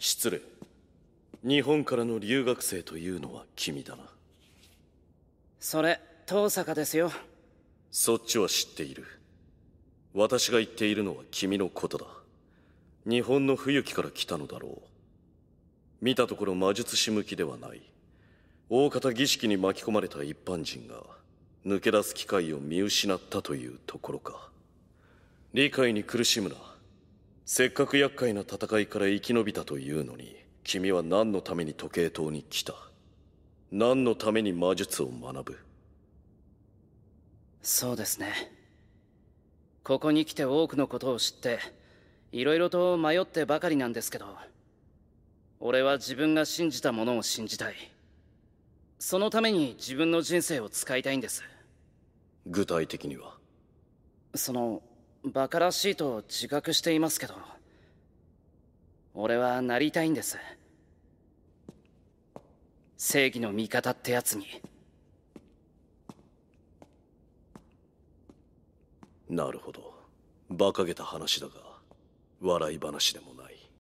失礼日本からの留学生というのは君だなそれ遠坂ですよそっちは知っている私が言っているのは君のことだ日本の冬木から来たのだろう見たところ魔術師向きではない大方儀式に巻き込まれた一般人が抜け出す機会を見失ったというところか理解に苦しむなせっかく厄介な戦いから生き延びたというのに君は何のために時計塔に来た何のために魔術を学ぶそうですねここに来て多くのことを知っていろいろと迷ってばかりなんですけど俺は自分が信じたものを信じたいそのために自分の人生を使いたいんです具体的にはその馬鹿らしいと自覚していますけど俺はなりたいんです正義の味方ってやつになるほど馬鹿げた話だが笑い話でも